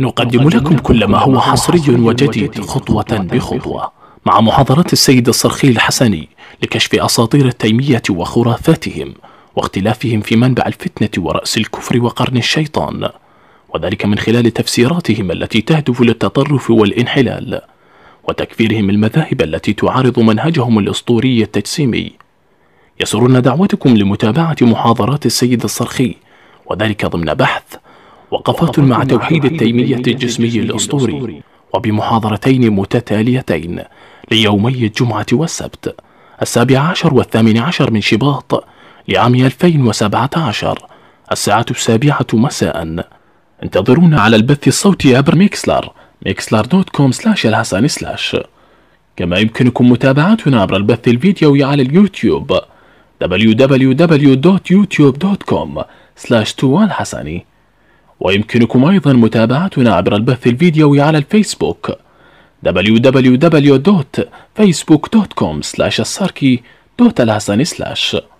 نقدم لكم كل ما هو حصري وجديد خطوة بخطوة مع محاضرات السيد الصرخي الحسني لكشف أساطير التيمية وخرافاتهم واختلافهم في منبع الفتنة ورأس الكفر وقرن الشيطان وذلك من خلال تفسيراتهم التي تهدف للتطرف والانحلال وتكفيرهم المذاهب التي تعارض منهجهم الأسطوري التجسيمي يسرنا دعوتكم لمتابعة محاضرات السيد الصرخي وذلك ضمن بحث وقفات مع توحيد التيمية الجسمي الأسطوري وبمحاضرتين متتاليتين ليومي الجمعة والسبت السابع عشر والثامن عشر من شباط لعام 2017 الساعة السابعة مساء انتظرونا على البث الصوتي عبر ميكسلر ميكسلر دوت كوم سلاش الحسن سلاش كما يمكنكم متابعتنا عبر البث الفيديوي على اليوتيوب www.youtube.com slash الحسني ويمكنكم أيضا متابعتنا عبر البث الفيديوي على الفيسبوك www.facebook.com/sarki.alhassani/